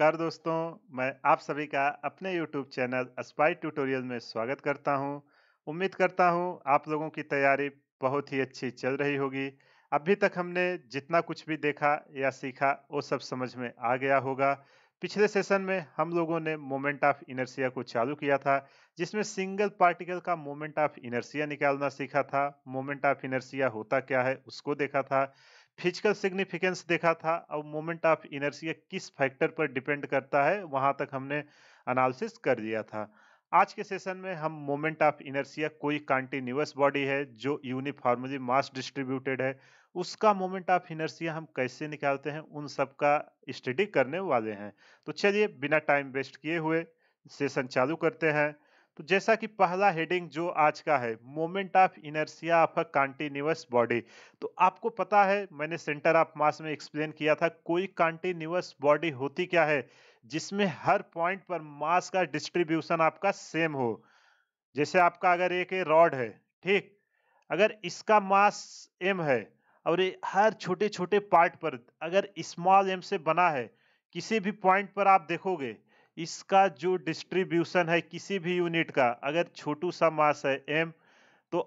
नमस्कार दोस्तों मैं आप सभी का अपने YouTube चैनल अस्पाई ट्यूटोरियल में स्वागत करता हूं। उम्मीद करता हूं आप लोगों की तैयारी बहुत ही अच्छी चल रही होगी अभी तक हमने जितना कुछ भी देखा या सीखा वो सब समझ में आ गया होगा पिछले सेशन में हम लोगों ने मोमेंट ऑफ इनर्सिया को चालू किया था जिसमें सिंगल पार्टिकल का मोमेंट ऑफ इनर्सिया निकालना सीखा था मोमेंट ऑफ इनर्सिया होता क्या है उसको देखा था फिजिकल सिग्निफिकेंस देखा था अब मोमेंट ऑफ इनर्सिया किस फैक्टर पर डिपेंड करता है वहां तक हमने एनालिसिस कर दिया था आज के सेशन में हम मोमेंट ऑफ इनर्सिया कोई कॉन्टिन्यूस बॉडी है जो यूनिफॉर्मली मास डिस्ट्रीब्यूटेड है उसका मोमेंट ऑफ इनर्सिया हम कैसे निकालते हैं उन सब का स्टडी करने वाले हैं तो चलिए बिना टाइम वेस्ट किए हुए सेशन चालू करते हैं तो जैसा कि पहला हेडिंग जो आज का है moment of inertia of a continuous body तो आपको पता है मैंने सेंटर ऑफ मास में एक्सप्लेन किया था कोई कॉन्टिन्यूस बॉडी होती क्या है जिसमें हर पॉइंट पर मास का डिस्ट्रीब्यूशन आपका सेम हो जैसे आपका अगर एक रॉड है ठीक अगर इसका मास एम है और हर छोटे छोटे पार्ट पर अगर स्मॉल एम से बना है किसी भी पॉइंट पर आप देखोगे इसका जो डिस्ट्रीब्यूशन है किसी भी यूनिट का अगर छोटू सा मास है एम तो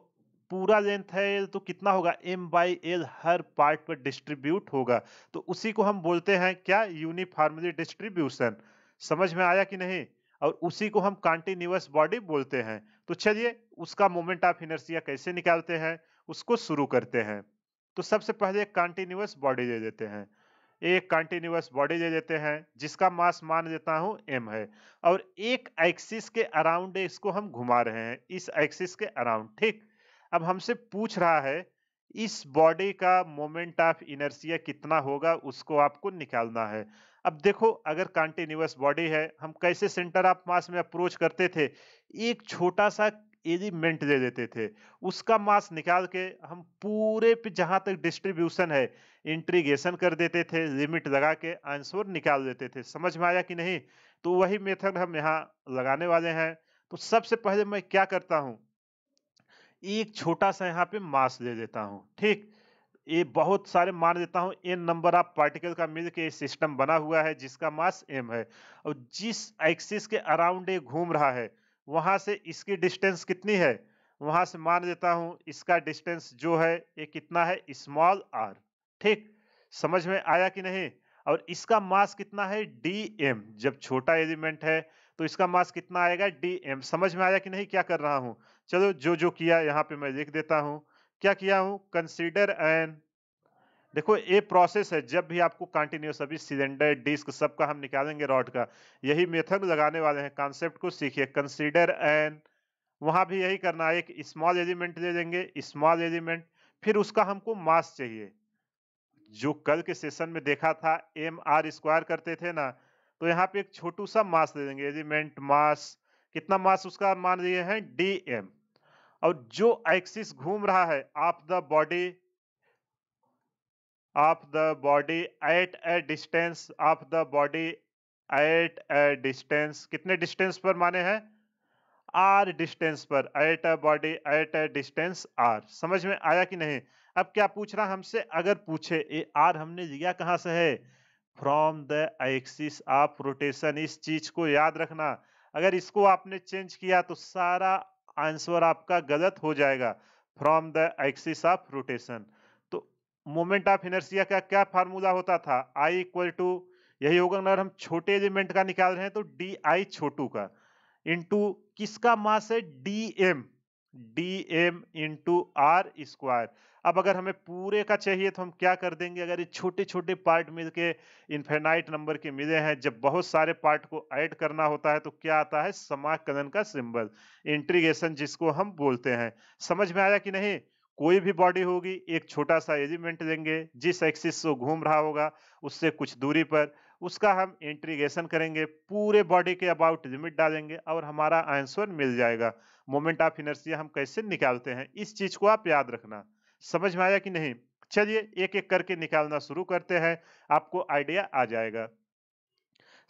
पूरा लेंथ है एल तो कितना होगा एम बाई एल हर पार्ट पर डिस्ट्रीब्यूट होगा तो उसी को हम बोलते हैं क्या यूनिफार्मली डिस्ट्रीब्यूशन समझ में आया कि नहीं और उसी को हम कॉन्टिन्यूस बॉडी बोलते हैं तो चलिए उसका मोमेंट ऑफ इनर्सिया कैसे निकालते हैं उसको शुरू करते हैं तो सबसे पहले कॉन्टिन्यूस बॉडी दे देते हैं एक कंटिन्यूस बॉडी दे देते हैं जिसका मास मान देता हूँ एम है और एक एक्सिस के अराउंड इसको हम घुमा रहे हैं इस एक्सिस के अराउंड ठीक अब हमसे पूछ रहा है इस बॉडी का मोमेंट ऑफ इनर्सिया कितना होगा उसको आपको निकालना है अब देखो अगर कॉन्टिन्यूस बॉडी है हम कैसे सेंटर ऑफ मास में अप्रोच करते थे एक छोटा सा एलिमेंट दे देते थे उसका मास निकाल के हम पूरे पे जहाँ तक डिस्ट्रीब्यूशन है इंट्रीगेशन कर देते थे लिमिट लगा के आंसर निकाल देते थे समझ में आया कि नहीं तो वही मेथड हम यहाँ लगाने वाले हैं तो सबसे पहले मैं क्या करता हूँ एक छोटा सा यहाँ पे मास दे देता हूँ ठीक ये बहुत सारे मान देता हूँ एन नंबर ऑफ पार्टिकल का मिल के सिस्टम बना हुआ है जिसका मास एम है और जिस एक्सिस के अराउंड ये घूम रहा है वहाँ से इसकी डिस्टेंस कितनी है वहाँ से मान देता हूँ इसका डिस्टेंस जो है ये कितना है स्मॉल आर ठीक समझ में आया कि नहीं और इसका मास कितना है डी एम जब छोटा एलिमेंट है तो इसका मास कितना आएगा डी एम समझ में आया कि नहीं क्या कर रहा हूँ चलो जो जो किया यहाँ पे मैं लिख देता हूँ क्या किया हूँ कंसिडर एन देखो ये प्रोसेस है जब भी आपको कंटिन्यूस अभी सिलेंडर डिस्क सबका हम निकालेंगे रॉड का यही मेथड लगाने वाले हैं कॉन्सेप्ट को सीखिए कंसीडर एन वहाँ भी यही करना है एक स्मॉल एलिमेंट ले लेंगे स्मॉल एलिमेंट फिर उसका हमको मास चाहिए जो कल के सेशन में देखा था एम आर स्क्वायर करते थे ना तो यहाँ पे एक छोटू सा मास ले लेंगे एलिमेंट मास कितना मास उसका मान लिए हैं डी एम और जो एक्सिस घूम रहा है of the body of the body at a distance of the body at a distance कितने distance पर माने हैं r distance पर at a body at a distance r समझ में आया कि नहीं अब क्या पूछ रहा हमसे अगर पूछे ये r हमने लिया कहाँ से है from the axis of rotation इस चीज को याद रखना अगर इसको आपने चेंज किया तो सारा आंसर आपका गलत हो जाएगा from the axis of rotation moment of inertia का क्या फार्मूला होता था आई इक्वल टू यही होगा अगर हम छोटे एलिमेंट का निकाल रहे हैं तो डी आई छोटू का इंटू किसका मास है D M D M into R square अब अगर हमें पूरे का चाहिए तो हम क्या कर देंगे अगर ये छोटे छोटे पार्ट मिल के इन्फेनाइट नंबर के मिले हैं जब बहुत सारे पार्ट को ऐड करना होता है तो क्या आता है समाकलन का सिंबल इंट्रीगेशन जिसको हम बोलते हैं समझ में आया कि नहीं कोई भी बॉडी होगी एक छोटा सा एजिमेंट देंगे जिस एक्सिस से घूम रहा होगा उससे कुछ दूरी पर उसका हम इंट्रीगेशन करेंगे पूरे बॉडी के अबाउट लिमिट डालेंगे और हमारा आंसर मिल जाएगा मोमेंट ऑफ इनर्सिया हम कैसे निकालते हैं इस चीज़ को आप याद रखना समझ में आया कि नहीं चलिए एक एक करके निकालना शुरू करते हैं आपको आइडिया आ जाएगा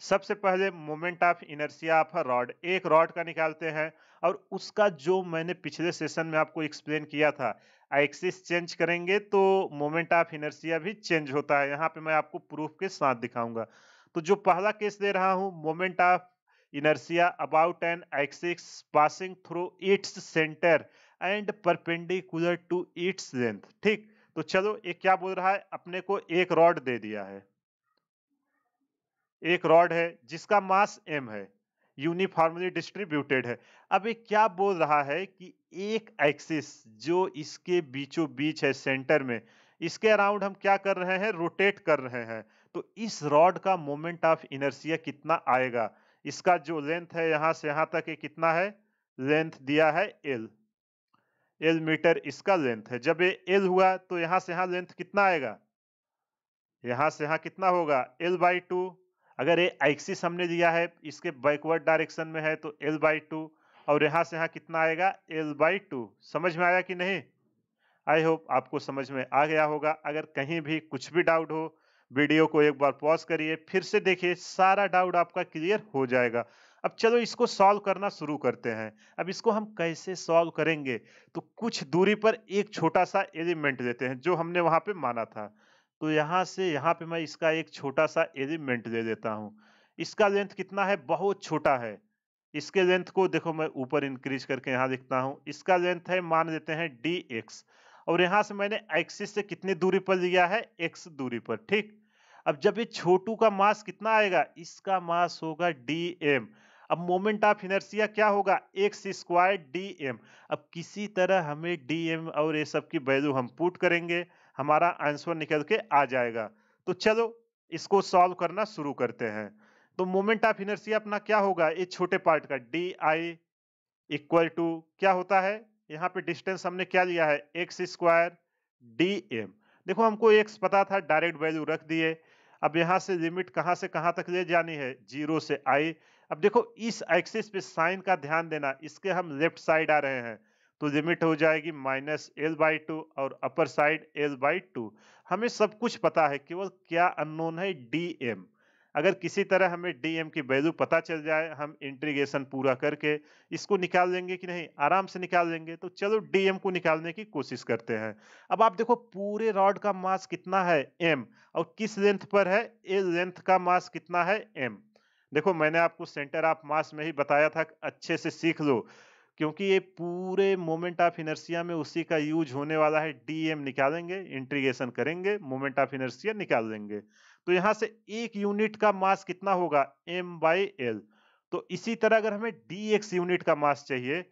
सबसे पहले moment of inertia of rod एक रॉड का निकालते हैं और उसका जो मैंने पिछले सेशन में आपको एक्सप्लेन किया था एक्सिस चेंज करेंगे तो मोमेंट ऑफ इनर्सिया भी चेंज होता है यहाँ पे मैं आपको प्रूफ के साथ दिखाऊंगा तो जो पहला केस दे रहा हूँ moment of inertia about an axis passing through its centre and perpendicular to its length ठीक तो चलो ये क्या बोल रहा है अपने को एक रॉड दे दिया है एक रॉड है जिसका मास एम है यूनिफॉर्मली डिस्ट्रीब्यूटेड है अब ये क्या बोल रहा है कि एक एक्सिस जो इसके बीचों बीच है सेंटर में इसके अराउंड हम क्या कर रहे हैं रोटेट कर रहे हैं तो इस रॉड का मोमेंट ऑफ इनर्सिया कितना आएगा इसका जो लेंथ है यहां से यहां तक ये कितना है लेंथ दिया है एल एल मीटर इसका लेंथ है जब ये एल हुआ तो यहां से यहां लेंथ कितना आएगा यहां से यहां कितना होगा एल बाई टू अगर ये एक्सिस हमने दिया है इसके बैकवर्ड डायरेक्शन में है तो एल बाई टू और यहाँ से यहाँ कितना आएगा एल बाई टू समझ में आया कि नहीं आई होप आपको समझ में आ गया होगा अगर कहीं भी कुछ भी डाउट हो वीडियो को एक बार पॉज करिए फिर से देखिए सारा डाउट आपका क्लियर हो जाएगा अब चलो इसको सॉल्व करना शुरू करते हैं अब इसको हम कैसे सॉल्व करेंगे तो कुछ दूरी पर एक छोटा सा एलिमेंट लेते हैं जो हमने वहाँ पे माना था तो यहाँ से यहाँ पे मैं इसका एक छोटा सा एलिमेंट दे देता हूँ इसका लेंथ कितना है बहुत छोटा है इसके लेंथ को देखो मैं ऊपर इंक्रीज करके यहाँ लिखता हूँ इसका लेंथ है मान लेते हैं डी एक्स और यहाँ से मैंने एक्सिस से कितनी दूरी पर लिया है एक्स दूरी पर ठीक अब जब ये छोटू का मास कितना आएगा इसका मास होगा डी एम अब मोमेंट ऑफ इनर्सिया क्या होगा एक्स स्क्वायर डी एम अब किसी तरह हमें डी एम और ये सब की वैल्यू हम पुट करेंगे हमारा आंसर निकल के आ जाएगा तो चलो इसको सॉल्व करना शुरू करते हैं तो मोमेंट ऑफ इनर्सिया अपना क्या होगा इस छोटे पार्ट का डी आई इक्वल टू क्या होता है यहाँ पे डिस्टेंस हमने क्या लिया है एक्स स्क्वायर डी एम देखो हमको एक्स पता था डायरेक्ट वैल्यू रख दिए अब यहाँ से लिमिट कहाँ से कहाँ तक ले जानी है जीरो से आई अब देखो इस एक्सिस पे साइन का ध्यान देना इसके हम लेफ्ट साइड आ रहे हैं तो लिमिट हो जाएगी माइनस एल बाई टू और upper side L by two हमें सब कुछ पता है केवल क्या अननोन है डी एम अगर किसी तरह हमें डी एम की वैल्यू पता चल जाए हम इंटीग्रेशन पूरा करके इसको निकाल लेंगे कि नहीं आराम से निकाल लेंगे तो चलो डी एम को निकालने की कोशिश करते हैं अब आप देखो पूरे रॉड का मास कितना है एम और किस लेंथ पर है ए लेंथ का मास कितना है एम देखो मैंने आपको सेंटर ऑफ मास में ही बताया था अच्छे से सीख लो क्योंकि ये पूरे मोमेंट ऑफ इनर्सिया में उसी का यूज होने वाला है डीएम निकालेंगे इंट्रीगेशन करेंगे मोमेंट ऑफ इनर्सिया निकाल देंगे तो यहाँ से एक यूनिट का मास कितना होगा एम बाई एल तो इसी तरह अगर हमें डी एक्स यूनिट का मास चाहिए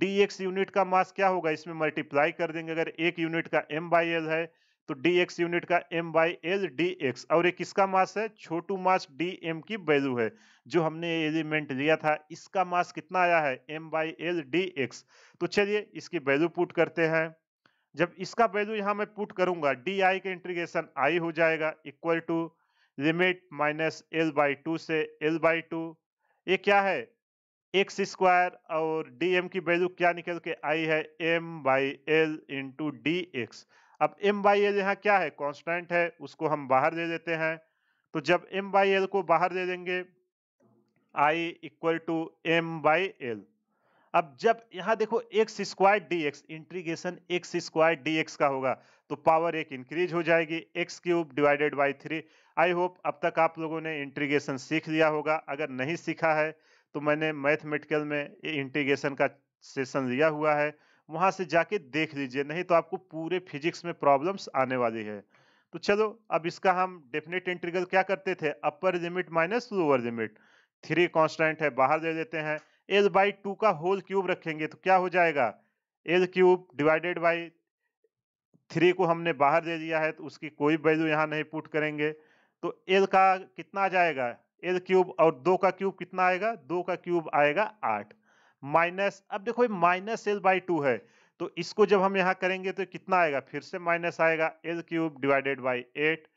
डी एक्स यूनिट का मास क्या होगा इसमें मल्टीप्लाई कर देंगे अगर एक यूनिट का एम बाई एल है तो डी एक्स यूनिट का M by L D X और ये किसका मास है छोटू मास डी एम की वैल्यू है जो हमने एलिमेंट लिया था इसका मास कितना आया है M by L D X तो चलिए इसकी वैल्यू पुट करते हैं जब इसका वैल्यू यहाँ मैं पुट करूंगा डी आई का इंटीग्रेशन आई हो जाएगा equal to limit minus L by two से एल बाई टू ये क्या है एक्स स्क्वायर और डी एम की वैल्यू क्या निकल के आई है M by L into D X अब एम वाई एल यहाँ क्या है कॉन्स्टेंट है उसको हम बाहर दे देते हैं तो जब एम वाई एल को बाहर दे देंगे I equal to M by L अब जब यहाँ देखो X square D X integration X square D X का होगा तो पावर एक इंक्रीज हो जाएगी X cube divided by three I hope अब तक आप लोगों ने इंट्रीगेशन सीख लिया होगा अगर नहीं सीखा है तो मैंने मैथमेटिकल में इंट्रीगेशन का सेशन लिया हुआ है वहाँ से जाके देख लीजिए नहीं तो आपको पूरे फिजिक्स में प्रॉब्लम्स आने वाली है तो चलो अब इसका हम डेफिनेट इंटीग्रल क्या करते थे upper limit minus lower limit three constant है बाहर ले लेते हैं एल बाई टू का होल क्यूब रखेंगे तो क्या हो जाएगा L cube divided by three को हमने बाहर दे दिया है तो उसकी कोई वैल्यू यहाँ नहीं पुट करेंगे तो एल का कितना आ जाएगा एल क्यूब और दो का क्यूब कितना आएगा दो का क्यूब आएगा आठ माइनस अब देखो माइनस एल बाई टू है तो इसको जब हम यहाँ करेंगे तो कितना आएगा फिर से माइनस आएगा L cube divided by eight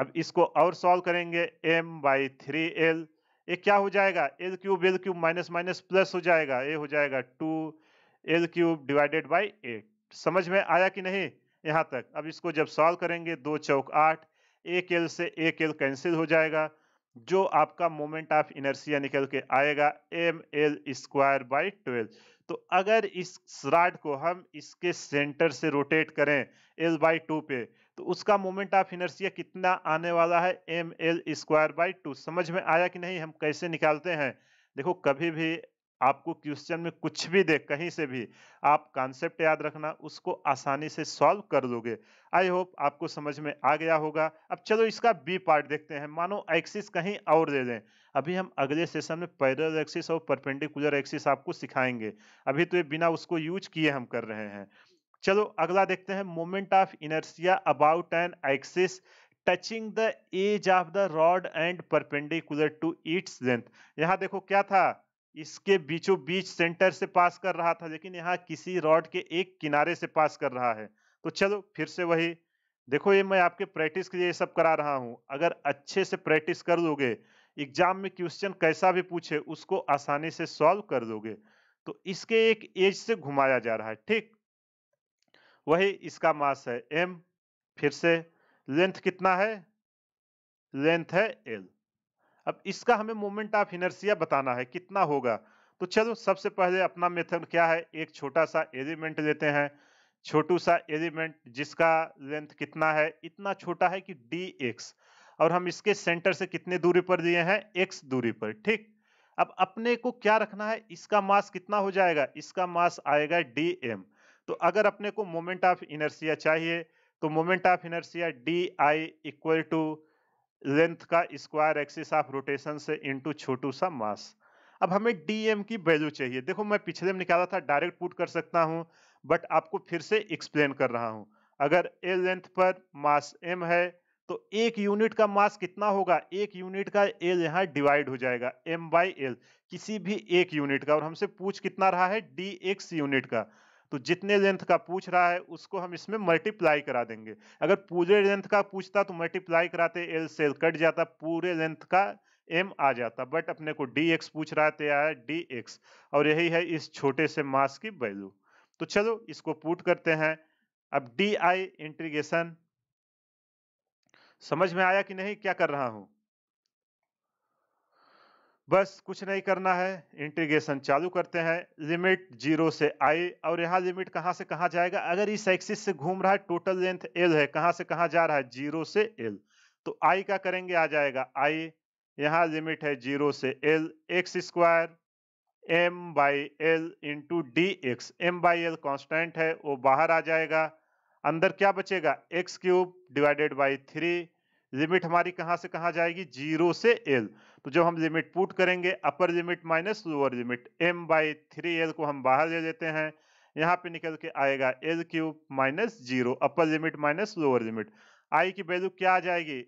अब इसको और सॉल्व करेंगे एम बाई थ्री एल ये क्या हो जाएगा L cube L cube minus minus plus हो जाएगा ये हो जाएगा two L cube divided by eight समझ में आया कि नहीं यहाँ तक अब इसको जब सॉल्व करेंगे दो चौक आठ एक एल से एक एल कैंसिल हो जाएगा जो आपका मोमेंट ऑफ इनर्सिया निकल के आएगा M L square by twelve तो अगर इस श्राड को हम इसके सेंटर से रोटेट करें एल बाई टू पे तो उसका मोमेंट ऑफ इनर्सिया कितना आने वाला है M L square by two समझ में आया कि नहीं हम कैसे निकालते हैं देखो कभी भी आपको क्वेश्चन में कुछ भी दे कहीं से भी आप कॉन्सेप्ट याद रखना उसको आसानी से सॉल्व कर लोगे आई होप आपको समझ में आ गया होगा अब चलो इसका बी पार्ट देखते हैं मानो एक्सिस कहीं और दे दें अभी हम अगले सेशन में पैरल एक्सिस और परपेंडिकुलर एक्सिस आपको सिखाएंगे अभी तो ये बिना उसको यूज किए हम कर रहे हैं चलो अगला देखते हैं moment of inertia about an axis touching the edge of the rod and perpendicular to its length यहाँ देखो क्या था इसके बीचों बीच सेंटर से पास कर रहा था लेकिन यहाँ किसी रॉड के एक किनारे से पास कर रहा है तो चलो फिर से वही देखो ये मैं आपके प्रैक्टिस के लिए ये सब करा रहा हूँ अगर अच्छे से प्रैक्टिस कर लोगे एग्जाम में क्वेश्चन कैसा भी पूछे उसको आसानी से सॉल्व कर लोगे तो इसके एक एज से घुमाया जा रहा है ठीक वही इसका मास है एम फिर से लेंथ कितना है लेंथ है एल अब इसका हमें मोमेंट ऑफ इनर्सिया बताना है कितना होगा तो चलो सबसे पहले अपना मेथड क्या है एक छोटा सा एलिमेंट लेते हैं छोटू सा एलिमेंट जिसका लेंथ कितना है इतना छोटा है कि डी एक्स और हम इसके सेंटर से कितने दूरी पर दिए हैं एक्स दूरी पर ठीक अब अपने को क्या रखना है इसका मास कितना हो जाएगा इसका मास आएगा डी एम तो अगर अपने को मोमेंट ऑफ इनर्सिया चाहिए तो moment of inertia D I equal to length का स्क्वायर एक्सिस ऑफ रोटेशन से इनटू छोटू सा मास अब हमें डीएम की वैल्यू चाहिए देखो मैं पिछले में निकाला था डायरेक्ट पुट कर सकता हूँ बट आपको फिर से एक्सप्लेन कर रहा हूँ अगर ए लेंथ पर मास एम है तो एक यूनिट का मास कितना होगा एक यूनिट का एल यहाँ डिवाइड हो जाएगा एम बाई एल किसी भी एक यूनिट का और हमसे पूछ कितना रहा है डी एक्स यूनिट का तो जितने लेंथ का पूछ रहा है उसको हम इसमें मल्टीप्लाई करा देंगे अगर पूरे लेंथ का पूछता तो मल्टीप्लाई कराते एल सेल कट जाता पूरे लेंथ का एम आ जाता बट अपने को डी एक्स पूछ रहा है तो आया डी एक्स और यही है इस छोटे से मास की वैल्यू तो चलो इसको पुट करते हैं अब डी आई इंट्रीगेशन समझ में आया कि नहीं क्या कर रहा हूं बस कुछ नहीं करना है इंटीग्रेशन चालू करते हैं लिमिट जीरो से आई और यहाँ लिमिट कहाँ से कहाँ जाएगा अगर इस एक्सिस से घूम रहा है टोटल लेंथ एल है कहाँ से कहाँ जा रहा है जीरो से एल तो आई का करेंगे आ जाएगा आई यहाँ लिमिट है जीरो से L X square M by L into D X M by L constant है वो बाहर आ जाएगा अंदर क्या बचेगा X cube divided by three limit हमारी कहाँ से कहाँ जाएगी जीरो से एल तो जब हम लिमिट पुट करेंगे upper limit minus lower limit M by three L को हम बाहर ले लेते हैं यहाँ पे निकल के आएगा L cube minus zero upper limit minus lower limit I की वैल्यू क्या आ जाएगी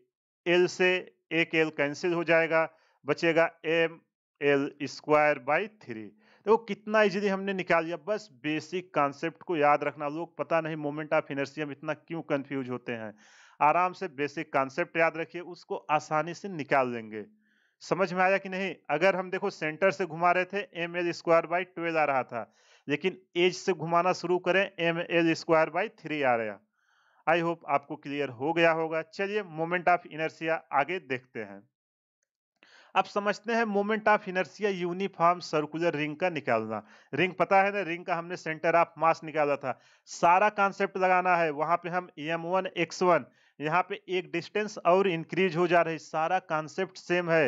एल से एक एल कैंसिल हो जाएगा बचेगा M L square by three देखो तो कितना इजीली हमने निकाल लिया बस बेसिक कॉन्सेप्ट को याद रखना लोग पता नहीं मोमेंट ऑफ इनर्सी हम इतना क्यों कंफ्यूज होते हैं आराम से बेसिक कॉन्सेप्ट याद रखिए उसको आसानी से निकाल लेंगे समझ में आया कि नहीं अगर हम देखो सेंटर से घुमा रहे थे M L square by twelve आ रहा था लेकिन एज से घुमाना शुरू करें M L square by three आ रहा आई होप आपको क्लियर हो गया होगा चलिए मोमेंट ऑफ इनर्सिया आगे देखते हैं अब समझते हैं moment of inertia uniform circular ring का निकालना रिंग पता है ना रिंग का हमने सेंटर ऑफ मास निकाला था सारा कॉन्सेप्ट लगाना है वहां पे हम एम वन एक्स वन यहाँ पे एक डिस्टेंस और इंक्रीज हो जा रही सारा कॉन्सेप्ट सेम है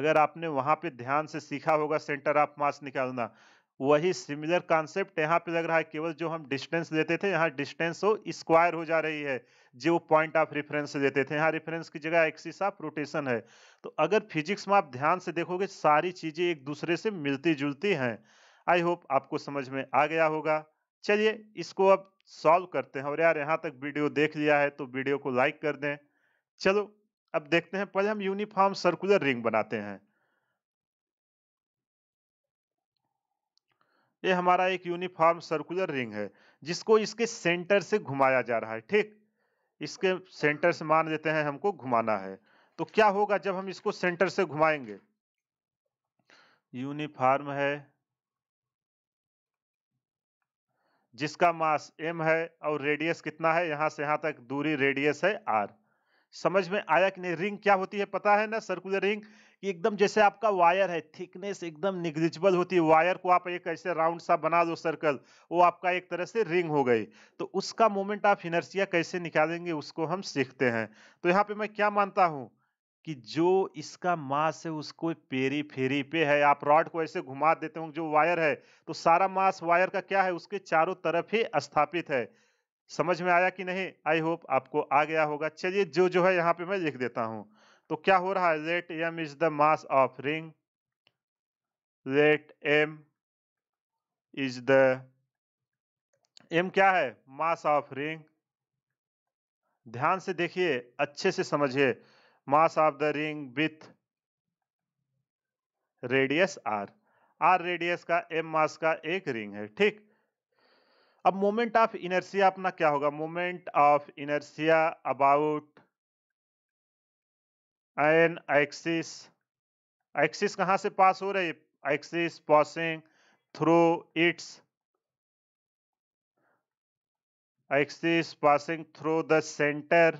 अगर आपने वहाँ पे ध्यान से सीखा होगा सेंटर ऑफ मास निकालना वही सिमिलर कॉन्सेप्ट यहाँ पे लग रहा है केवल जो हम डिस्टेंस लेते थे यहाँ डिस्टेंस हो स्क्वायर हो जा रही है जो पॉइंट ऑफ रेफरेंस लेते थे यहाँ रेफरेंस की जगह एक्सिस ऑफ रोटेशन है तो अगर फिजिक्स में आप ध्यान से देखोगे सारी चीज़ें एक दूसरे से मिलती जुलती हैं आई होप आपको समझ में आ गया होगा चलिए इसको अब सॉल्व करते हैं और यार यहाँ तक वीडियो देख लिया है तो वीडियो को लाइक कर दें चलो अब देखते हैं पहले हम यूनिफॉर्म सर्कुलर रिंग बनाते हैं ये हमारा एक यूनिफॉर्म सर्कुलर रिंग है जिसको इसके सेंटर से घुमाया जा रहा है ठीक इसके सेंटर से मान लेते हैं हमको घुमाना है तो क्या होगा जब हम इसको सेंटर से घुमाएंगे यूनिफॉर्म है जिसका मास m है और रेडियस कितना है यहाँ से यहाँ तक दूरी रेडियस है r समझ में आया कि नहीं रिंग क्या होती है पता है ना सर्कुलर रिंग एकदम जैसे आपका वायर है थिकनेस एकदम निग्लिजिबल होती है वायर को आप एक ऐसे राउंड सा बना दो सर्कल वो आपका एक तरह से रिंग हो गई तो उसका मोमेंट ऑफ इनर्सिया कैसे निकालेंगे उसको हम सीखते हैं तो यहाँ पे मैं क्या मानता हूँ कि जो इसका मास है उसको पेरी फेरी पे है आप रॉड को ऐसे घुमा देते होंगे जो वायर है तो सारा मास वायर का क्या है उसके चारों तरफ ही स्थापित है समझ में आया कि नहीं आई होप आपको आ गया होगा चलिए जो जो है यहाँ पे मैं लिख देता हूँ तो क्या हो रहा है let M is the mass of ring let M is the M क्या है मास ऑफ रिंग ध्यान से देखिए अच्छे से समझिए mass of the ring with radius R R radius का एम मास का एक रिंग है ठीक अब मोमेंट ऑफ इनर्सिया अपना क्या होगा moment of inertia about an axis axis कहां से पास हो रही है axis passing through its axis passing through the centre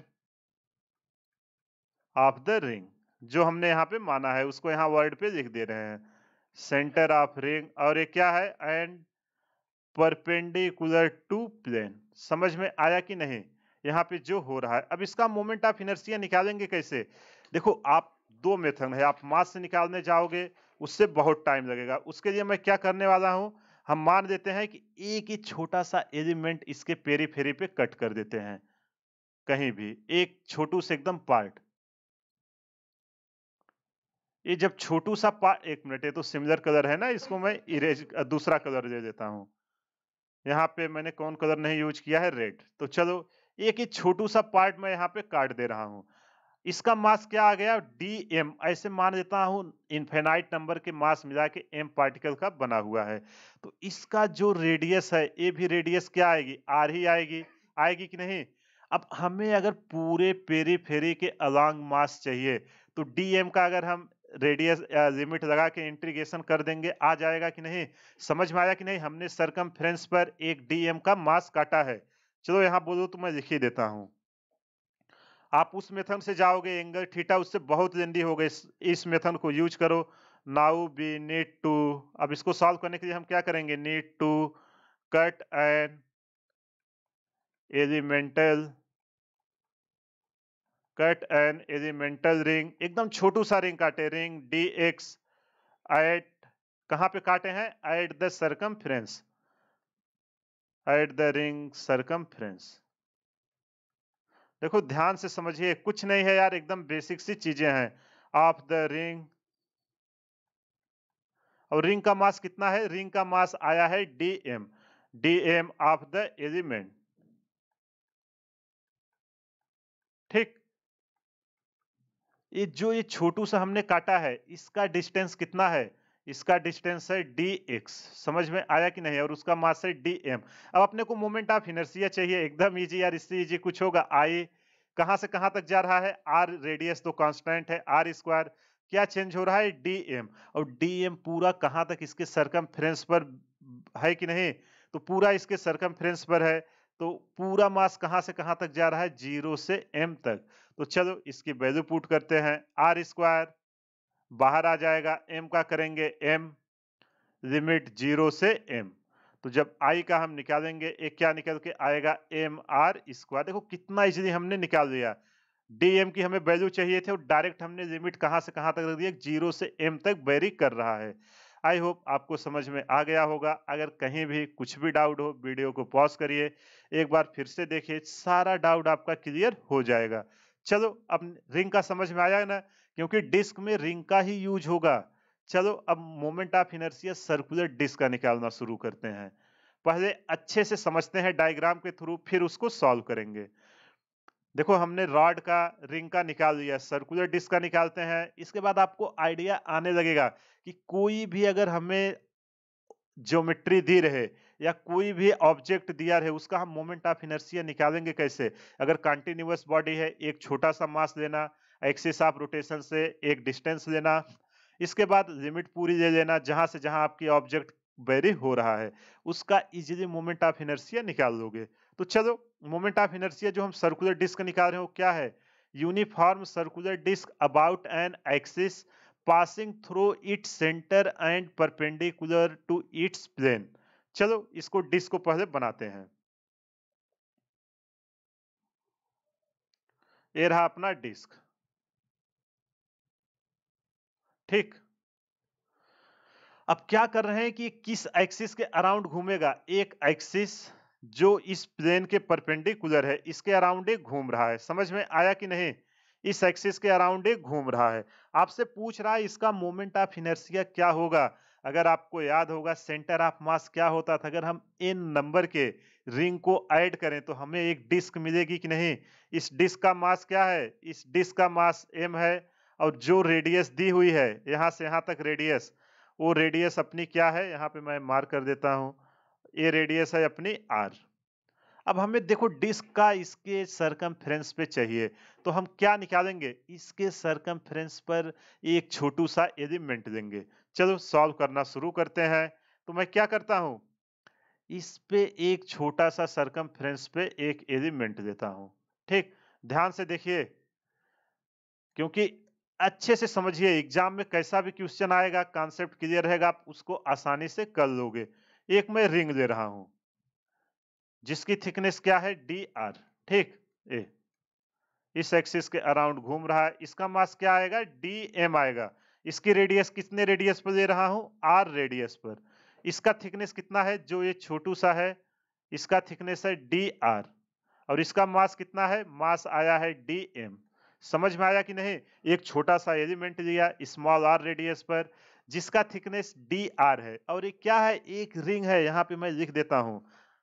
of the ring जो हमने यहाँ पे माना है उसको यहाँ वर्ड पे लिख दे रहे हैं सेंटर ऑफ रिंग और ये क्या है एंड परपेंडिकुलर टू प्लेन समझ में आया कि नहीं यहाँ पे जो हो रहा है अब इसका मोमेंट ऑफ इनर्सिया निकालेंगे कैसे देखो आप दो मेथड है आप मास से निकालने जाओगे उससे बहुत टाइम लगेगा उसके लिए मैं क्या करने वाला हूँ हम मान देते हैं कि एक ही छोटा सा एलिमेंट इसके पेरी फेरी पे कट कर देते हैं कहीं भी एक छोटू से एकदम पार्ट ये जब छोटू सा पार्ट एक मिनट ये तो सिमिलर कलर है ना इसको मैं इरेज दूसरा कलर दे देता हूँ यहाँ पे मैंने कौन कलर नहीं यूज किया है रेड तो चलो एक ही छोटू सा पार्ट मैं यहाँ पे काट दे रहा हूँ इसका मास क्या आ गया डी एम ऐसे मान देता हूँ इन्फेनाइट नंबर के मास मिला के एम पार्टिकल का बना हुआ है तो इसका जो रेडियस है ये भी रेडियस क्या आएगी आर ही आएगी आएगी कि नहीं अब हमें अगर पूरे पेरी फेरी के अलांग मास चाहिए तो डी एम का अगर हम रेडियस लिमिट लगा के इंट्रीगेशन कर देंगे आ जाएगा कि नहीं समझ में आया कि नहीं हमने सरकम पर एक डीएम का मास काटा है चलो यहाँ बोलो तो मैं लिख ही देता हूँ आप उस मेथन से जाओगे एंगल थीटा उससे बहुत लेंदी हो गए इस मेथन को यूज करो नाउ बी नीड टू अब इसको सॉल्व करने के लिए हम क्या करेंगे need to cut and elemental cut an elemental ring एकदम छोटू सा रिंग काटे रिंग डी एक्स एट कहां पे काटे हैं at the circumference at the ring circumference देखो ध्यान से समझिए कुछ नहीं है यार एकदम बेसिक सी चीजें हैं ऑफ द रिंग और रिंग का मास कितना है रिंग का मास आया है D M D M of the element ठीक ये जो ये छोटू सा हमने काटा है इसका डिस्टेंस कितना है इसका डिस्टेंस है डी एक्स समझ में आया कि नहीं और उसका मास है डी एम अब अपने को मोमेंट ऑफ इनर्सिया चाहिए एकदम ईजी यार इससे इजी कुछ होगा आई कहाँ से कहाँ तक जा रहा है आर रेडियस तो कांस्टेंट है आर स्क्वायर क्या चेंज हो रहा है डी एम और डी एम पूरा कहाँ तक इसके सरकम पर है कि नहीं तो पूरा इसके सरकम पर है तो पूरा मास कहाँ से कहाँ तक जा रहा है जीरो से एम तक तो चलो इसकी वैल्यू पुट करते हैं आर स्क्वायर बाहर आ जाएगा एम का करेंगे एम लिमिट जीरो से एम तो जब आई का हम निकालेंगे एक क्या निकल के आएगा एम आर स्क्वायर देखो कितना इजीली हमने निकाल दिया डी एम की हमें वैल्यू चाहिए थे और डायरेक्ट हमने लिमिट कहाँ से कहाँ तक रख दिया जीरो से एम तक वेरी कर रहा है आई होप आपको समझ में आ गया होगा अगर कहीं भी कुछ भी डाउट हो वीडियो को पॉज करिए एक बार फिर से देखिए सारा डाउट आपका क्लियर हो जाएगा चलो अब रिंग का समझ में आया ना क्योंकि डिस्क में रिंग का ही यूज होगा चलो अब moment of inertia circular disc का निकालना शुरू करते हैं पहले अच्छे से समझते हैं डायग्राम के थ्रू फिर उसको सॉल्व करेंगे देखो हमने रॉड का रिंग का निकाल दिया सर्कुलर डिस्क का निकालते हैं इसके बाद आपको आइडिया आने लगेगा कि कोई भी अगर हमें ज्योमेट्री दी रहे या कोई भी ऑब्जेक्ट दिया रहे उसका हम मोमेंट ऑफ इनर्सिया निकालेंगे कैसे अगर कंटिन्यूस बॉडी है एक छोटा सा मास लेना एक्सिस ऑफ रोटेशन से एक डिस्टेंस लेना इसके बाद लिमिट पूरी ले लेना जहां से जहां आपकी ऑब्जेक्ट बेरी हो रहा है उसका इजीली मोमेंट ऑफ इनर्सिया निकाल लोगे तो चलो मोमेंट ऑफ इनर्सिया जो हम सर्कुलर डिस्क निकाल रहे हो क्या है uniform circular disc about an axis passing through it centre and perpendicular to its plane चलो इसको डिस्क को पहले बनाते हैं ये रहा अपना डिस्क ठीक अब क्या कर रहे हैं कि किस एक्सिस के अराउंड घूमेगा एक एक्सिस जो इस प्लेन के परपेंडिकुलर है इसके अराउंड एक घूम रहा है समझ में आया कि नहीं इस एक्सिस के अराउंड एक घूम रहा है आपसे पूछ रहा है इसका मोमेंट ऑफ इनर्सिया क्या होगा अगर आपको याद होगा सेंटर ऑफ मास क्या होता था अगर हम एन नंबर के रिंग को ऐड करें तो हमें एक डिस्क मिलेगी कि नहीं इस डिस्क का मास क्या है इस डिस्क का मास एम है और जो रेडियस दी हुई है यहाँ से यहाँ तक रेडियस वो रेडियस अपनी क्या है यहाँ पे मैं मार्क कर देता हूँ ये रेडियस है अपनी आर अब हमें देखो डिस्क का इसके सरकम पे चाहिए तो हम क्या निकालेंगे इसके सरकम पर एक छोटू सा एलिमेंट देंगे चलो सॉल्व करना शुरू करते हैं तो मैं क्या करता हूं इस पे एक छोटा सा सरकम पे एक एलिमेंट देता हूं ठीक ध्यान से देखिए क्योंकि अच्छे से समझिए एग्जाम में कैसा भी क्वेश्चन आएगा कॉन्सेप्ट क्लियर रहेगा आप उसको आसानी से कर लोगे एक मैं रिंग दे रहा हूं जिसकी थिकनेस क्या है डी आर ठीक ए इस एक्सिस के अराउंड घूम रहा है इसका मास क्या आएगा डी एम आएगा इसकी रेडियस कितने रेडियस पर दे रहा हूं आर रेडियस पर इसका थिकनेस कितना है जो ये छोटू सा है इसका थिकनेस है डी आर और इसका मास कितना है मास आया है डी एम समझ में आया कि नहीं एक छोटा सा एलिमेंट दिया स्मॉल आर रेडियस पर जिसका थिकनेस डी आर है और ये क्या है एक रिंग है यहाँ पे मैं लिख देता हूँ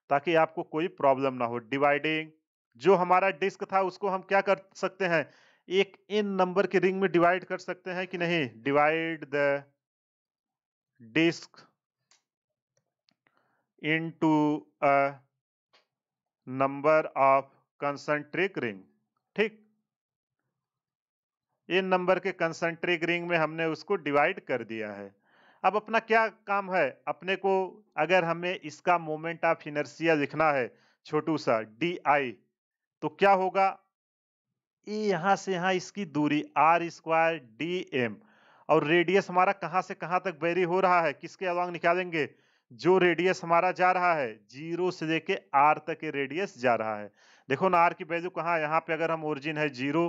ताकि आपको कोई प्रॉब्लम ना हो डिवाइडिंग जो हमारा डिस्क था उसको हम क्या कर सकते हैं एक इन नंबर के रिंग में डिवाइड कर सकते हैं कि नहीं divide the disc into a number of concentric ring ठीक इन नंबर के कंसंट्रिक रिंग में हमने उसको डिवाइड कर दिया है अब अपना क्या काम है अपने को अगर हमें इसका मोमेंट ऑफ इनर्सिया लिखना है छोटू सा डी आई तो क्या होगा ये e यहां से यहां इसकी दूरी आर स्क्वायर डी एम और रेडियस हमारा कहां से कहां तक वेरी हो रहा है किसके अलॉन्ग निकालेंगे जो रेडियस हमारा जा रहा है जीरो से लेके आर तक ये रेडियस जा रहा है देखो ना आर की वैल्यू कहाँ यहाँ पे अगर हम ओरिजिन है जीरो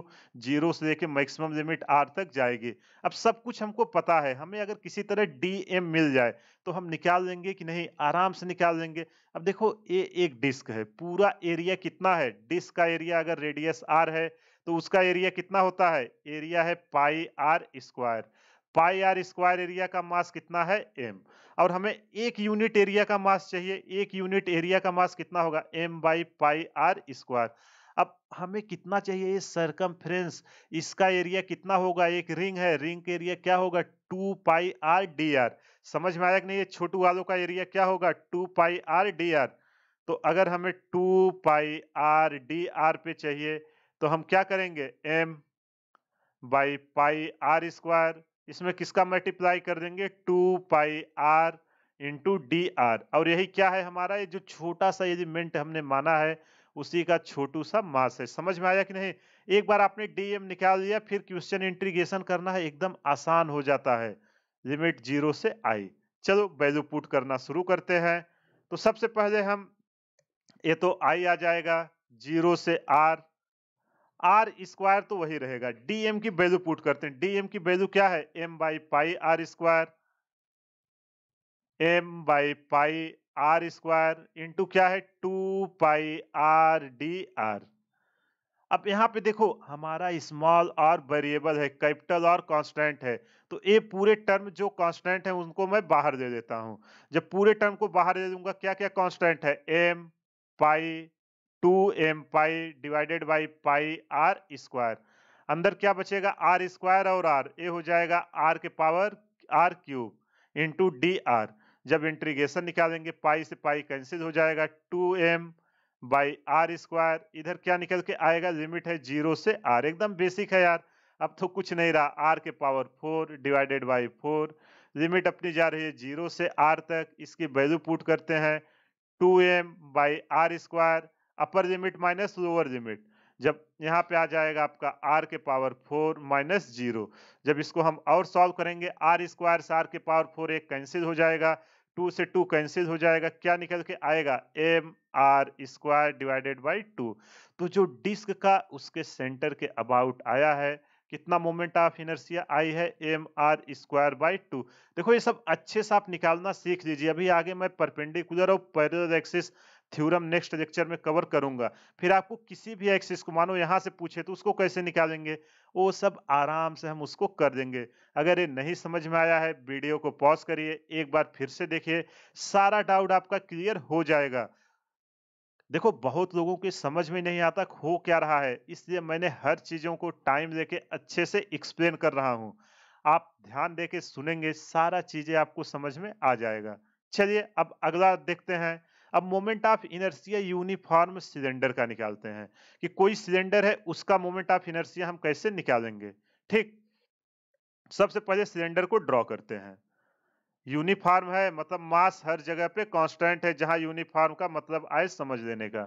जीरो से लेके मैक्सिमम लिमिट आर तक जाएगी अब सब कुछ हमको पता है हमें अगर किसी तरह डी एम मिल जाए तो हम निकाल लेंगे कि नहीं आराम से निकाल लेंगे अब देखो ये एक डिस्क है पूरा एरिया कितना है डिस्क का एरिया अगर रेडियस आर है तो उसका एरिया कितना होता है एरिया है pi R square pi R square area का मास कितना है एम और हमें एक यूनिट एरिया का मास चाहिए एक यूनिट एरिया का मास कितना होगा M by pi R square अब हमें कितना चाहिए ये सरकम इसका एरिया कितना होगा एक रिंग है रिंग का एरिया क्या होगा two pi R D R समझ में आया कि नहीं ये छोटू वालों का एरिया क्या होगा two pi R D R तो अगर हमें two pi R D R पे चाहिए तो हम क्या करेंगे M by pi R square इसमें किसका मल्टीप्लाई कर देंगे two pi R into D R और यही क्या है हमारा ये जो छोटा सा ये जो मिनट हमने माना है उसी का छोटू सा मास है समझ में आया कि नहीं एक बार आपने डीएम निकाल लिया फिर क्वेश्चन इंट्रीगेशन करना है एकदम आसान हो जाता है लिमिट जीरो से आई चलो वैल्यू पुट करना शुरू करते हैं तो सबसे पहले हम ये तो आई आ जाएगा जीरो से आर आर स्क्वायर तो वही रहेगा डीएम की वैल्यू पुट करते हैं डीएम की वैल्यू क्या है M by pi R square M by pi R square into क्या है two pi R D R अब यहाँ पे देखो हमारा स्मॉल आर वेरिएबल है कैपिटल और कांस्टेंट है तो ये पूरे टर्म जो कांस्टेंट है उनको मैं बाहर दे देता हूँ जब पूरे टर्म को बाहर दे दूंगा क्या क्या कांस्टेंट है M pi two M pi divided by pi R square अंदर क्या बचेगा आर स्क्वायर और आर ए हो जाएगा आर के power R cube into D R जब इंट्रीगेशन निकालेंगे पाई से पाई कैंसिल हो जाएगा two M by R square इधर क्या निकल के आएगा लिमिट है जीरो से आर एकदम बेसिक है यार अब तो कुछ नहीं रहा आर के power four divided by four limit अपनी जा रही है जीरो से आर तक इसकी वैल्यू पुट करते हैं two M by R square upper limit minus lower limit जब यहाँ पे आ जाएगा आपका आर के पावर फोर माइनस जीरो जब इसको हम और सॉल्व करेंगे आर स्क्वायर से आर के पावर फोर एक कैंसिल हो जाएगा टू से टू कैंसिल हो जाएगा क्या निकल के आएगा M R square divided by two तो जो डिस्क का उसके सेंटर के अबाउट आया है कितना मोमेंट ऑफ इनर्सिया आई है M R square by two देखो ये सब अच्छे से आप निकालना सीख लीजिए अभी आगे मैं परपेंडिकुलर और parallel axis theorem next lecture में कवर करूंगा फिर आपको किसी भी एक्सिस को मानो यहाँ से पूछे तो उसको कैसे निकालेंगे वो सब आराम से हम उसको कर देंगे अगर ये नहीं समझ में आया है वीडियो को पॉज करिए एक बार फिर से देखिए सारा डाउट आपका क्लियर हो जाएगा देखो बहुत लोगों के समझ में नहीं आता हो क्या रहा है इसलिए मैंने हर चीज़ों को टाइम लेके अच्छे से एक्सप्लेन कर रहा हूँ आप ध्यान दे के सुनेंगे सारा चीज़ें आपको समझ में आ जाएगा चलिए अब अगला देखते हैं अब moment of inertia uniform cylinder का निकालते हैं कि कोई सिलेंडर है उसका मोमेंट ऑफ इनर्सिया हम कैसे निकालेंगे ठीक सबसे पहले सिलेंडर को ड्रॉ करते हैं यूनिफॉर्म है मतलब मास हर जगह पे कांस्टेंट है जहां यूनिफॉर्म का मतलब आए समझ लेने का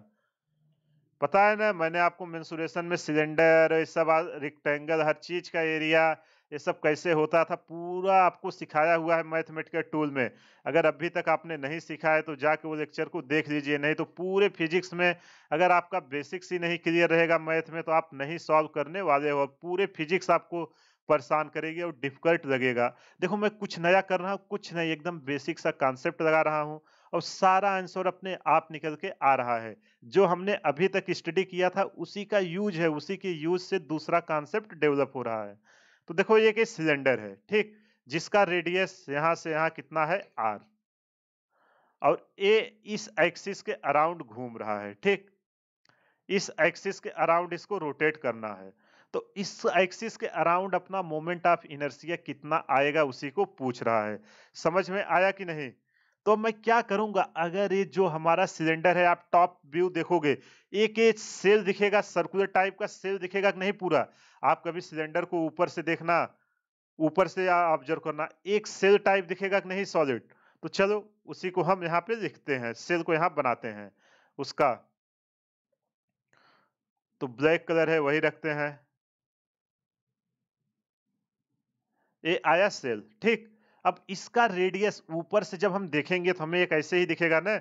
पता है ना मैंने आपको मेंसुरेशन में सिलेंडर सब रिक्टेंगल हर चीज का एरिया ये सब कैसे होता था पूरा आपको सिखाया हुआ है मैथमेटिकल टूल में अगर अभी तक आपने नहीं सीखा है तो जाके वो लेक्चर को देख लीजिए नहीं तो पूरे फिजिक्स में अगर आपका बेसिक्स ही नहीं क्लियर रहेगा मैथ में तो आप नहीं सॉल्व करने वाले हो पूरे फिजिक्स आपको परेशान करेगी और डिफिकल्ट लगेगा देखो मैं कुछ नया कर रहा हूँ कुछ नहीं एकदम बेसिक सा कॉन्सेप्ट लगा रहा हूँ और सारा आंसर अपने आप निकल के आ रहा है जो हमने अभी तक स्टडी किया था उसी का यूज है उसी के यूज से दूसरा कॉन्सेप्ट डेवलप हो रहा है तो देखो ये कि सिलेंडर है ठीक जिसका रेडियस यहां से यहां कितना है आर और ए इस एक्सिस के अराउंड घूम रहा है ठीक इस एक्सिस के अराउंड इसको रोटेट करना है तो इस एक्सिस के अराउंड अपना मोमेंट ऑफ इनर्सिया कितना आएगा उसी को पूछ रहा है समझ में आया कि नहीं तो मैं क्या करूंगा अगर ये जो हमारा सिलेंडर है आप टॉप व्यू देखोगे एक एक सेल दिखेगा सर्कुलर टाइप का सेल दिखेगा नहीं पूरा आप कभी सिलेंडर को ऊपर से देखना ऊपर से ऑब्जर्व करना एक सेल टाइप दिखेगा कि नहीं सॉलिड तो चलो उसी को हम यहाँ पे लिखते हैं सेल को यहाँ बनाते हैं उसका तो ब्लैक कलर है वही रखते हैं ये आया सेल ठीक अब इसका रेडियस ऊपर से जब हम देखेंगे तो हमें एक ऐसे ही दिखेगा ना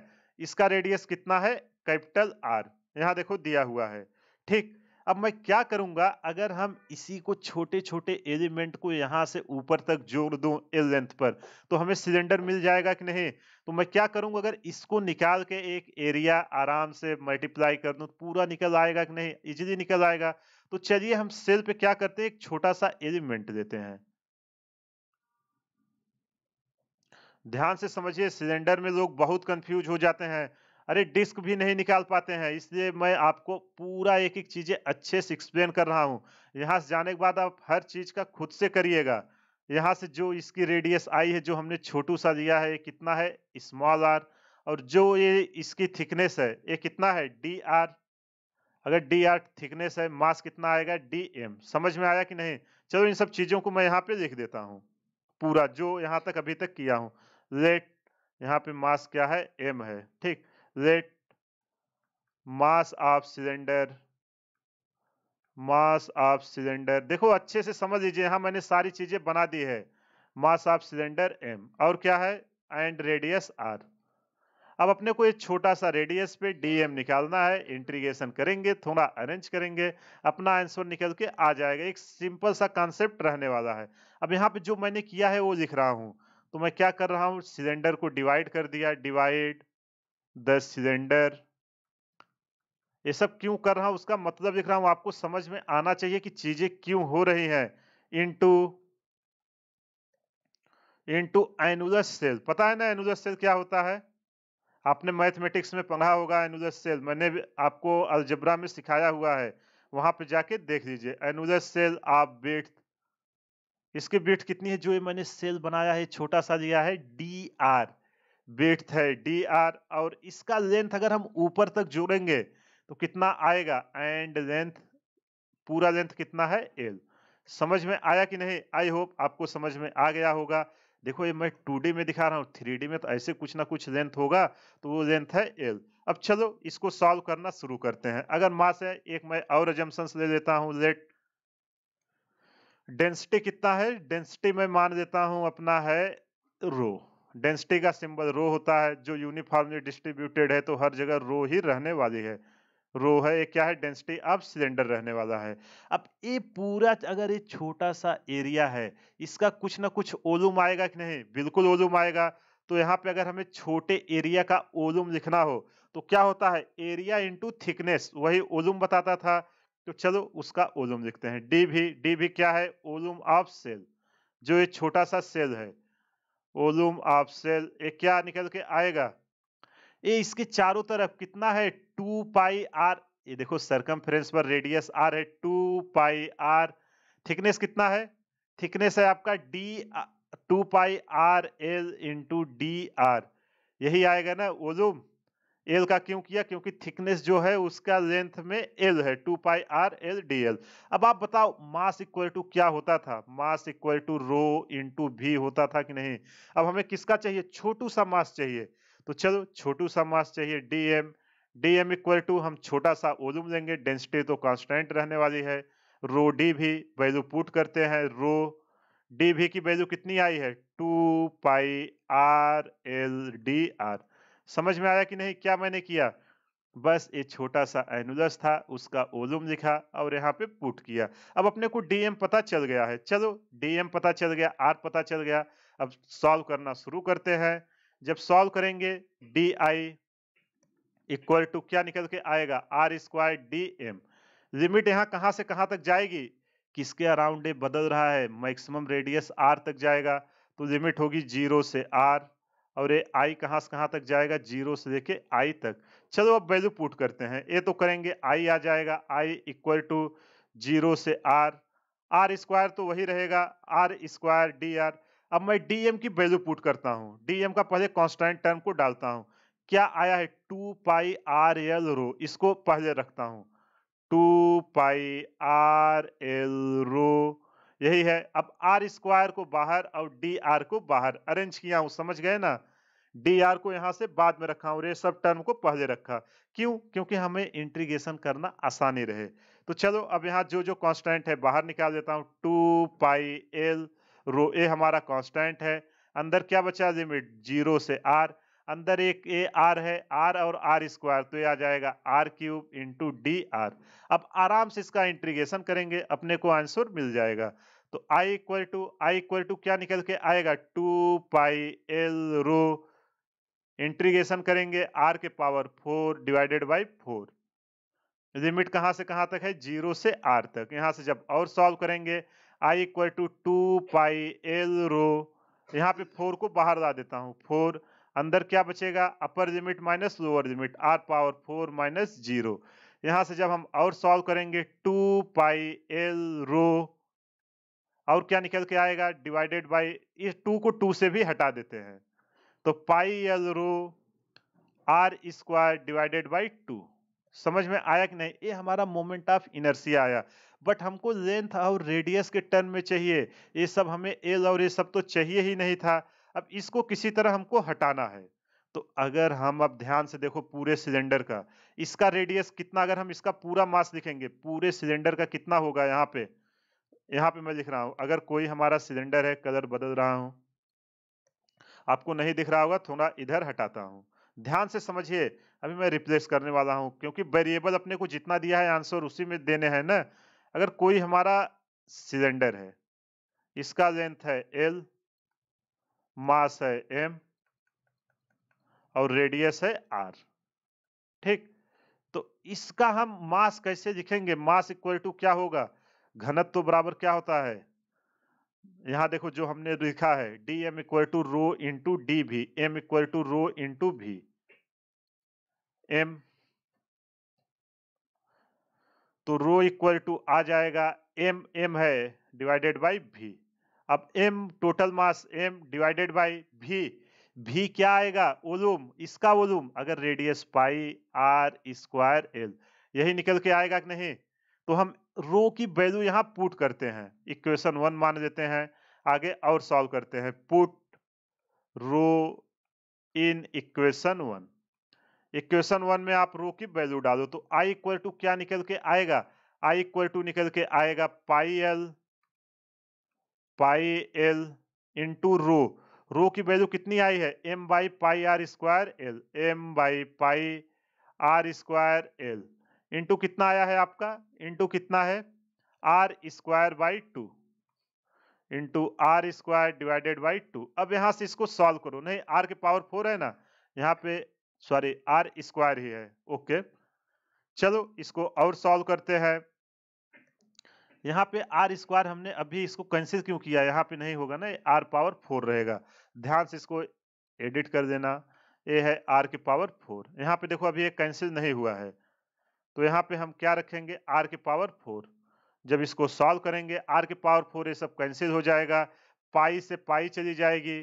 इसका रेडियस कितना है कैपिटल आर यहाँ देखो दिया हुआ है ठीक अब मैं क्या करूँगा अगर हम इसी को छोटे छोटे एलिमेंट को यहाँ से ऊपर तक जोड़ दूँ एल लेंथ पर तो हमें सिलेंडर मिल जाएगा कि नहीं तो मैं क्या करूँगा अगर इसको निकाल के एक एरिया आराम से मल्टीप्लाई कर दूँ तो पूरा निकल आएगा कि नहीं इजीली निकल आएगा तो चलिए हम सेल पे क्या करते हैं एक छोटा सा एलिमेंट देते हैं ध्यान से समझिए सिलेंडर में लोग बहुत कंफ्यूज हो जाते हैं अरे डिस्क भी नहीं निकाल पाते हैं इसलिए मैं आपको पूरा एक एक चीज़ें अच्छे से एक्सप्लेन कर रहा हूँ यहाँ से जाने के बाद आप हर चीज़ का खुद से करिएगा यहाँ से जो इसकी रेडियस आई है जो हमने छोटू सा लिया है कितना है स्मॉल आर और जो ये इसकी थिकनेस है ये कितना है डी आर अगर डी आर थिकनेस है मास कितना आएगा डी एम समझ में आया कि नहीं चलो इन सब चीज़ों को मैं यहाँ पे लिख देता हूँ पूरा जो यहाँ तक अभी तक किया हूँ लेट यहाँ पे मास क्या है एम है ठीक let mass of cylinder mass of cylinder देखो अच्छे से समझ लीजिए यहां मैंने सारी चीजें बना दी है मास ऑफ सिलेंडर एम और क्या है एंड रेडियस आर अब अपने को एक छोटा सा रेडियस पे डीएम निकालना है इंट्रीगेशन करेंगे थोड़ा अरेंज करेंगे अपना आंसर निकल के आ जाएगा एक सिंपल सा कॉन्सेप्ट रहने वाला है अब यहाँ पे जो मैंने किया है वो लिख रहा हूं तो मैं क्या कर रहा हूँ सिलेंडर को डिवाइड कर दिया डिवाइड द सिलेंडर ये सब क्यों कर रहा हूँ उसका मतलब लिख रहा हूं आपको समझ में आना चाहिए कि चीजें क्यों हो रही हैं इनटू इनटू एनुलस सेल पता है ना एनुलस सेल क्या होता है आपने मैथमेटिक्स में पढ़ा होगा एनुलस सेल मैंने भी आपको अलजबरा में सिखाया हुआ है वहां पे जाके देख लीजिए एनुलस सेल आप बेट इसकी बेट कितनी है जो मैंने सेल बनाया है छोटा सा दिया है डी आर बेट है डी आर और इसका लेंथ अगर हम ऊपर तक जोड़ेंगे तो कितना आएगा एंड लेंथ पूरा लेंथ कितना है एल समझ में आया कि नहीं आई होप आपको समझ में आ गया होगा देखो ये मैं टू में दिखा रहा हूँ थ्री में तो ऐसे कुछ ना कुछ लेंथ होगा तो वो लेंथ है एल अब चलो इसको सॉल्व करना शुरू करते हैं अगर मास है एक मैं और एजम्पन्स ले लेता हूँ लेट डेंसिटी कितना है डेंसिटी में मान देता हूं अपना है रो डेंसिटी का सिंबल रो होता है जो यूनिफॉर्मली डिस्ट्रीब्यूटेड है तो हर जगह रो ही रहने वाली है रो है ये क्या है डेंसिटी अब सिलेंडर रहने वाला है अब ये पूरा अगर ये छोटा सा एरिया है इसका कुछ ना कुछ ओलूम आएगा कि नहीं बिल्कुल ओलूम आएगा तो यहाँ पे अगर हमें छोटे एरिया का ओलूम लिखना हो तो क्या होता है एरिया इंटू थिकनेस वही ओलूम बताता था तो चलो उसका ओलूम लिखते हैं डी भी डी भी क्या है ओलूम ऑफ सेल जो ये छोटा सा सेल है ओलूम ऑफ सेल ये क्या निकल के आएगा ये इसके चारों तरफ कितना है टू पाई आर ये देखो सरकम पर रेडियस आर है टू पाई आर थिकनेस कितना है थिकनेस है आपका D two pi R L into D R यही आएगा ना ओलूम एल का क्यों किया क्योंकि थिकनेस जो है उसका लेंथ में एल है two pi R L D L अब आप बताओ मास इक्वल टू क्या होता था mass equal to rho into V होता था कि नहीं अब हमें किसका चाहिए छोटू सा मास चाहिए तो चलो छोटू सा मास चाहिए D M D M equal to हम छोटा सा ओलूम लेंगे डेंसिटी तो कॉन्स्टेंट रहने वाली है rho D V value put करते हैं रो डी भी की वैल्यू कितनी आई है two pi R L D R समझ में आया कि नहीं क्या मैंने किया बस एक छोटा सा एनुलस था उसका ओलुम लिखा और यहाँ पे पुट किया अब अपने को डीएम पता चल गया है चलो डीएम पता चल गया आर पता चल गया अब सॉल्व करना शुरू करते हैं जब सॉल्व करेंगे डी आई इक्वल टू क्या निकल के आएगा R square D M limit यहाँ कहाँ से कहाँ तक जाएगी किसके अराउंड बदल रहा है मैक्सिमम रेडियस आर तक जाएगा तो लिमिट होगी जीरो से आर और ये आई कहाँ से कहाँ तक जाएगा जीरो से लेके आई तक चलो अब वैल्यू पुट करते हैं ये तो करेंगे आई आ जाएगा आई इक्वल टू जीरो से आर आर स्क्वायर तो वही रहेगा आर स्क्वायर डी आर अब मैं डीएम की वैल्यू पुट करता हूँ डीएम का पहले कॉन्स्टेंट टर्म को डालता हूँ क्या आया है two pi R L rho इसको पहले रखता हूँ two pi R L rho यही है अब आर स्क्वायर को बाहर और डी आर को बाहर अरेंज किया हूं समझ गए ना डी आर को यहां से बाद में रखा हूं रे सब टर्म को पहले रखा क्यों क्योंकि हमें इंट्रीगेशन करना आसानी रहे तो चलो अब यहाँ जो जो कांस्टेंट है बाहर निकाल देता हूँ टू पाई एल रो ए हमारा कांस्टेंट है अंदर क्या बचा लिमिट जीरो से आर अंदर एक ए आर है आर और आर स्क्वायर तो ये आ जाएगा R cube into D R अब आराम से इसका इंट्रीगेशन करेंगे अपने को आंसर मिल जाएगा तो i equal to I equal to क्या निकल के आएगा two pi L rho integration करेंगे आर के power four divided by four limit कहाँ से कहां तक है जीरो से आर तक यहाँ से जब और सॉल्व करेंगे I equal to two pi L rho यहाँ पे फोर को बाहर ला देता हूँ फोर अंदर क्या बचेगा upper limit minus lower limit R power four minus zero यहाँ से जब हम और सॉल्व करेंगे टू पाई एल रो और क्या निकल के आएगा डिवाइडेड बाय इस टू को टू से भी हटा देते हैं तो pi L rho R square divided by two समझ में आया कि नहीं ये हमारा मोमेंट ऑफ इनर्सिया आया बट हमको लेंथ और रेडियस के टर्म में चाहिए ये सब हमें एल और ये सब तो चाहिए ही नहीं था अब इसको किसी तरह हमको हटाना है तो अगर हम अब ध्यान से देखो पूरे सिलेंडर का इसका रेडियस कितना अगर हम इसका पूरा मास लिखेंगे पूरे सिलेंडर का कितना होगा यहाँ पे यहाँ पे मैं लिख रहा हूँ अगर कोई हमारा सिलेंडर है कलर बदल रहा हूँ आपको नहीं दिख रहा होगा थोड़ा इधर हटाता हूँ ध्यान से समझिए अभी मैं रिप्लेस करने वाला हूँ क्योंकि वेरिएबल अपने को जितना दिया है आंसर उसी में देने हैं ना अगर कोई हमारा सिलेंडर है इसका लेंथ है एल मास है एम और रेडियस है आर ठीक तो इसका हम मास कैसे लिखेंगे मास इक्वल टू क्या होगा घनत्व तो बराबर क्या होता है यहां देखो जो हमने लिखा है D M equal to rho into D V M equal to rho into V M तो रो इक्वल टू आ जाएगा एम एम है डिवाइडेड बाई भी अब M total mass M divided by V V क्या आएगा volume इसका volume अगर radius pi R square L यही निकल के आएगा कि नहीं तो हम रो की वैल्यू यहाँ पुट करते हैं इक्वेशन वन मान देते हैं आगे और सॉल्व करते हैं put rho in equation one equation one में आप रो की वैल्यू डालो तो आई इक्वल टू क्या निकल के आएगा आई इक्वल टू निकल के आएगा pi L pi L into rho rho की वैल्यू कितनी आई है M by pi R square L M by pi R square L into कितना आया है आपका इंटू कितना है R square by two into R square divided by two अब यहां से इसको सॉल्व करो नहीं आर के पावर फोर है ना यहाँ पे सॉरी आर स्क्वायर ही है ओके चलो इसको और सॉल्व करते हैं यहाँ पे आर स्क्वायर हमने अभी इसको कैंसिल क्यों किया यहाँ पे नहीं होगा ना आर पावर फोर रहेगा ध्यान से इसको एडिट कर देना ये है आर के पावर फोर यहाँ पे देखो अभी ये कैंसिल नहीं हुआ है तो यहाँ पे हम क्या रखेंगे आर के पावर फोर जब इसको सॉल्व करेंगे आर के पावर फोर ये सब कैंसिल हो जाएगा पाई से पाई चली जाएगी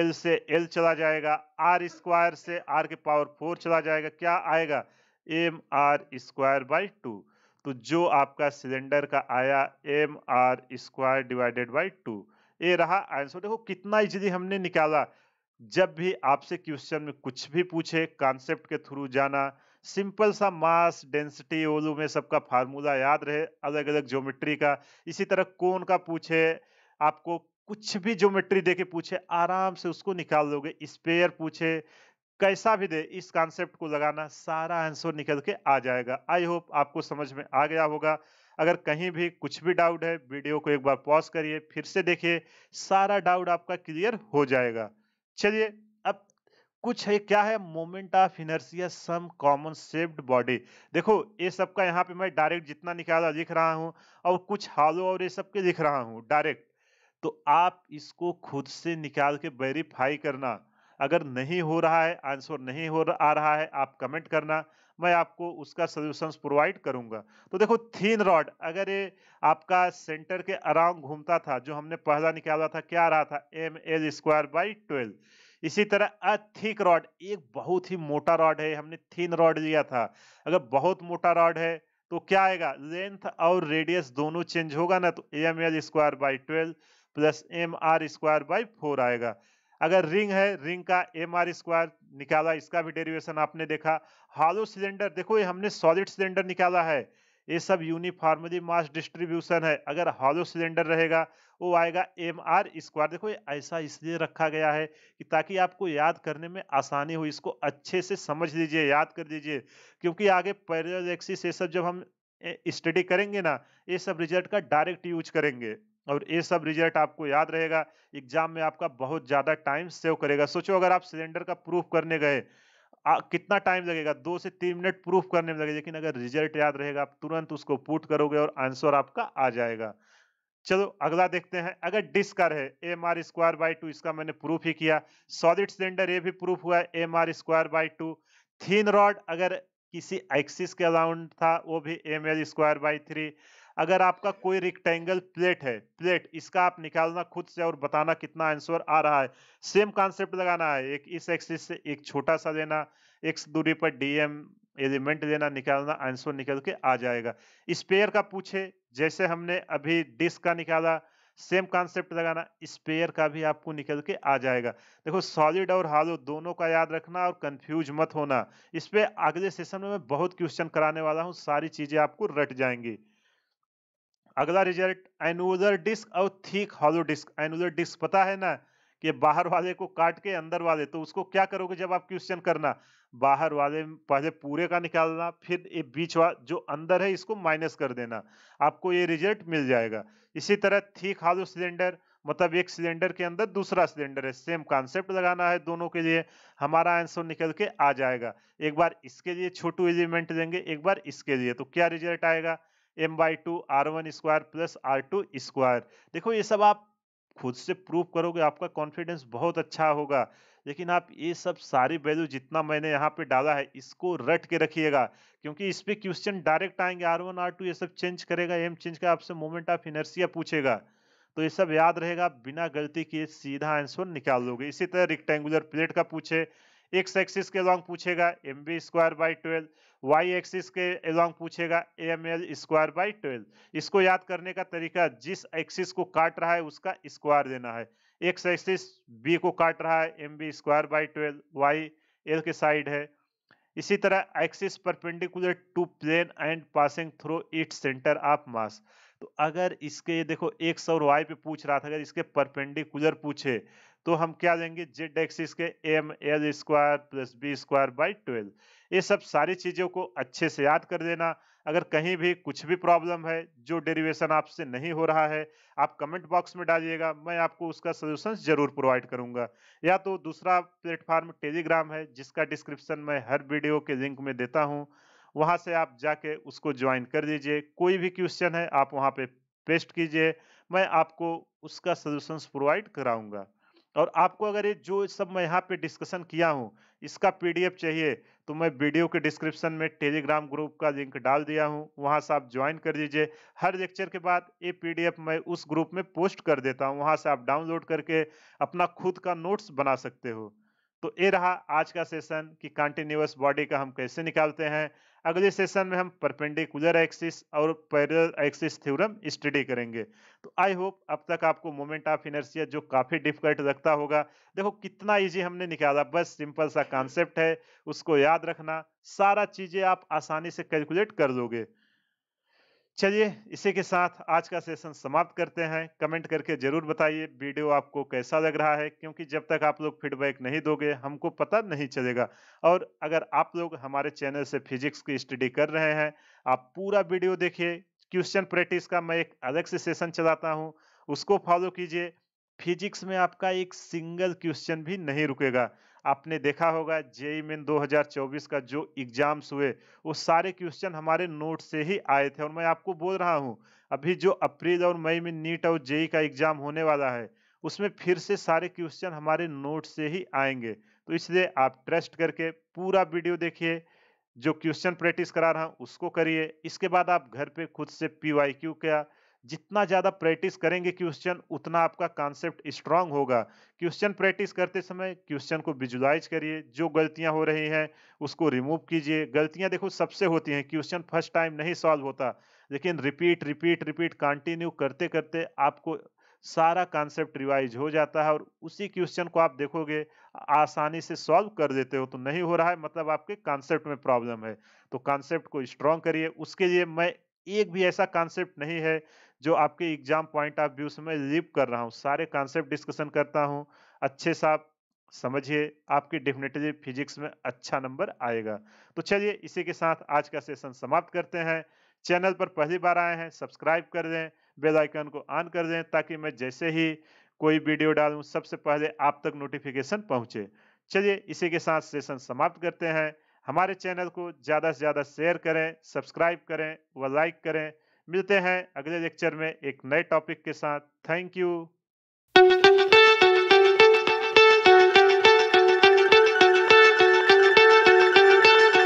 एल से एल चला जाएगा आर स्क्वायर से आर के पावर फोर चला जाएगा क्या आएगा M R square by two तो जो आपका सिलेंडर का आया M R square divided by two ये रहा आंसर देखो कितना इजीली हमने निकाला जब भी आपसे क्वेश्चन में कुछ भी पूछे कॉन्सेप्ट के थ्रू जाना सिंपल सा मास डेंसिटी ओलू में सबका फार्मूला याद रहे अलग अलग ज्योमेट्री का इसी तरह कोन का पूछे आपको कुछ भी ज्योमेट्री देके पूछे आराम से उसको निकाल लोगे स्पेयर पूछे कैसा भी दे इस कॉन्सेप्ट को लगाना सारा आंसर निकल के आ जाएगा आई होप आपको समझ में आ गया होगा अगर कहीं भी कुछ भी डाउट है वीडियो को एक बार पॉज करिए फिर से देखिए सारा डाउट आपका क्लियर हो जाएगा चलिए अब कुछ है क्या है moment of inertia some common shaped body देखो ये सब का यहाँ पे मैं डायरेक्ट जितना निकाला लिख रहा हूँ और कुछ हालो और ये सब के लिख रहा हूँ डायरेक्ट तो आप इसको खुद से निकाल के वेरीफाई करना अगर नहीं हो रहा है आंसर नहीं हो आ रहा है आप कमेंट करना मैं आपको उसका सोल्यूशन प्रोवाइड करूंगा तो देखो थीन रॉड अगर ये आपका सेंटर के अराउंड घूमता था जो हमने पहला निकाला था क्या रहा था M L square by twelve इसी तरह अ थिक रॉड एक बहुत ही मोटा रॉड है हमने थिन रॉड लिया था अगर बहुत मोटा रॉड है तो क्या आएगा लेंथ और रेडियस दोनों चेंज होगा ना तो M L square by twelve plus M R square by four आएगा अगर रिंग है रिंग का एम आर स्क्वायर निकाला इसका भी डेरिवेशन आपने देखा हालो सिलेंडर देखो ये हमने सॉलिड सिलेंडर निकाला है ये सब यूनिफॉर्मली मास डिस्ट्रीब्यूशन है अगर हालो सिलेंडर रहेगा वो आएगा एम आर स्क्वायर देखो ये ऐसा इसलिए रखा गया है कि ताकि आपको याद करने में आसानी हो इसको अच्छे से समझ लीजिए याद कर दीजिए क्योंकि आगे पैरल एक्सिस ये सब जब हम स्टडी करेंगे ना ये सब रिजल्ट का डायरेक्ट यूज करेंगे और ये सब रिजल्ट आपको याद रहेगा एग्जाम में आपका बहुत ज़्यादा टाइम सेव करेगा सोचो अगर आप सिलेंडर का प्रूफ करने गए आ, कितना टाइम लगेगा दो से तीन मिनट प्रूफ करने में लगेगा लेकिन अगर रिजल्ट याद रहेगा आप तुरंत उसको पुट करोगे और आंसर आपका आ जाएगा चलो अगला देखते हैं अगर डिस्क है M R square by two इसका मैंने प्रूफ ही किया सॉलिड सिलेंडर ये भी प्रूफ हुआ है M R square by two thin rod अगर किसी एक्सिस के अलाउंड था वो भी M L square by three अगर आपका कोई रिक्टेंगल प्लेट है प्लेट इसका आप निकालना खुद से और बताना कितना आंसर आ रहा है सेम कॉन्सेप्ट लगाना है एक इस एक्सिस से एक छोटा सा लेना एक दूरी पर डी एम एलिमेंट देना निकालना आंसर निकल के आ जाएगा स्पेयर का पूछे जैसे हमने अभी डिस्क का निकाला सेम कॉन्सेप्ट लगाना स्पेयर का भी आपको निकल के आ जाएगा देखो सॉलिड और हालो दोनों का याद रखना और कंफ्यूज मत होना इस पर अगले सेशन में मैं बहुत क्वेश्चन कराने वाला हूँ सारी चीज़ें आपको रट जाएंगी अगला रिजल्ट एनुलर डिस्क और thick hollow disc annular disc पता है ना कि बाहर वाले को काट के अंदर वाले तो उसको क्या करोगे जब आप क्वेश्चन करना बाहर वाले पहले पूरे का निकालना फिर ये बीच जो अंदर है इसको माइनस कर देना आपको ये रिजल्ट मिल जाएगा इसी तरह थीक हालो सिलेंडर मतलब एक सिलेंडर के अंदर दूसरा सिलेंडर है सेम कॉन्सेप्ट लगाना है दोनों के लिए हमारा आंसर निकल के आ जाएगा एक बार इसके लिए छोटू एलिमेंट देंगे एक बार इसके लिए तो क्या रिजल्ट आएगा M by two R one square plus R two square देखो ये सब आप खुद से प्रूव करोगे आपका कॉन्फिडेंस बहुत अच्छा होगा लेकिन आप ये सब सारी वैल्यू जितना मैंने यहाँ पे डाला है इसको रट के रखिएगा क्योंकि इस पर क्वेश्चन डायरेक्ट आएंगे आर वन आर टू ये सब चेंज करेगा एम चेंज कर आपसे मोमेंट ऑफ इनर्सिया पूछेगा तो ये सब याद रहेगा बिना गलती किए सीधा आंसर निकाल लोगे इसी तरह रिक्टेंगुलर प्लेट का पूछे एक्स एक्सिस के लॉन्ग पूछेगा M B square by twelve Y axis के एलॉन्ग पूछेगा a M L square by twelve इसको याद करने का तरीका जिस एक्सिस को काट रहा है उसका स्क्वायर देना है एक्स एक्सिस बी को काट रहा है M B square by twelve Y L के साइड है इसी तरह axis perpendicular to plane and passing through it centre of mass तो अगर इसके ये देखो एक्स और वाई पे पूछ रहा था अगर इसके परपेंडिकुलर पूछे तो हम क्या लेंगे जेड एक्सिस के M L square plus B square by twelve ये सब सारी चीज़ों को अच्छे से याद कर देना अगर कहीं भी कुछ भी प्रॉब्लम है जो डेरिवेशन आपसे नहीं हो रहा है आप कमेंट बॉक्स में डालिएगा मैं आपको उसका सोल्यूशन जरूर प्रोवाइड करूंगा या तो दूसरा प्लेटफार्म टेलीग्राम है जिसका डिस्क्रिप्शन मैं हर वीडियो के लिंक में देता हूँ वहाँ से आप जाके उसको ज्वाइन कर दीजिए कोई भी क्वेश्चन है आप वहाँ पे पेस्ट कीजिए मैं आपको उसका सोल्यूशन प्रोवाइड कराऊंगा और आपको अगर ये जो सब मैं यहाँ पे डिस्कशन किया हूँ इसका पीडीएफ चाहिए तो मैं वीडियो के डिस्क्रिप्शन में टेलीग्राम ग्रुप का लिंक डाल दिया हूँ वहाँ से आप ज्वाइन कर दीजिए हर लेक्चर के बाद ये पीडीएफ मैं उस ग्रुप में पोस्ट कर देता हूँ वहाँ से आप डाउनलोड करके अपना खुद का नोट्स बना सकते हो तो ये रहा आज का सेशन कि कंटिन्यूस बॉडी का हम कैसे निकालते हैं अगले सेशन में हम परपेंडिकुलर एक्सिस और पैरल एक्सिस थ्योरम स्टडी करेंगे तो आई होप अब तक आपको मोमेंट ऑफ इनर्सिया जो काफ़ी डिफिकल्ट लगता होगा देखो कितना इजी हमने निकाला बस सिंपल सा कॉन्सेप्ट है उसको याद रखना सारा चीज़ें आप आसानी से कैलकुलेट कर लोगे चलिए इसी के साथ आज का सेशन समाप्त करते हैं कमेंट करके जरूर बताइए वीडियो आपको कैसा लग रहा है क्योंकि जब तक आप लोग फीडबैक नहीं दोगे हमको पता नहीं चलेगा और अगर आप लोग हमारे चैनल से फिजिक्स की स्टडी कर रहे हैं आप पूरा वीडियो देखिए क्वेश्चन प्रैक्टिस का मैं एक अलग से सेशन चलाता हूँ उसको फॉलो कीजिए फिजिक्स में आपका एक सिंगल क्वेश्चन भी नहीं रुकेगा आपने देखा होगा जेई मेन 2024 का जो एग्जाम्स हुए वो सारे क्वेश्चन हमारे नोट से ही आए थे और मैं आपको बोल रहा हूँ अभी जो अप्रैल और मई में नीट और जेई का एग्जाम होने वाला है उसमें फिर से सारे क्वेश्चन हमारे नोट से ही आएंगे तो इसलिए आप ट्रस्ट करके पूरा वीडियो देखिए जो क्वेश्चन प्रैक्टिस करा रहा हूँ उसको करिए इसके बाद आप घर पे खुद से पी वाई क्यू का जितना ज़्यादा प्रैक्टिस करेंगे क्वेश्चन उतना आपका कॉन्सेप्ट स्ट्रांग होगा क्वेश्चन प्रैक्टिस करते समय क्वेश्चन को विजुलाइज करिए जो गलतियां हो रही हैं उसको रिमूव कीजिए गलतियां देखो सबसे होती हैं क्वेश्चन फर्स्ट टाइम नहीं सॉल्व होता लेकिन रिपीट रिपीट रिपीट कंटिन्यू करते करते आपको सारा कॉन्सेप्ट रिवाइज हो जाता है और उसी क्वेश्चन को आप देखोगे आसानी से सॉल्व कर देते हो तो नहीं हो रहा है मतलब आपके कॉन्सेप्ट में प्रॉब्लम है तो कॉन्सेप्ट को स्ट्रॉन्ग करिए उसके लिए मैं एक भी ऐसा कॉन्सेप्ट नहीं है जो आपके एग्जाम पॉइंट ऑफ व्यू से मैं कर रहा हूँ सारे कॉन्सेप्ट डिस्कशन करता हूँ अच्छे से आप समझिए आपके डेफिनेटली फिजिक्स में अच्छा नंबर आएगा तो चलिए इसी के साथ आज का सेशन समाप्त करते हैं चैनल पर पहली बार आए हैं सब्सक्राइब कर दें बेल आइकन को ऑन कर दें ताकि मैं जैसे ही कोई वीडियो डालूं सबसे पहले आप तक नोटिफिकेशन पहुंचे चलिए इसी के साथ सेशन समाप्त करते हैं हमारे चैनल को ज़्यादा से ज़्यादा शेयर करें सब्सक्राइब करें व लाइक करें मिलते हैं अगले लेक्चर में एक नए टॉपिक के साथ थैंक यू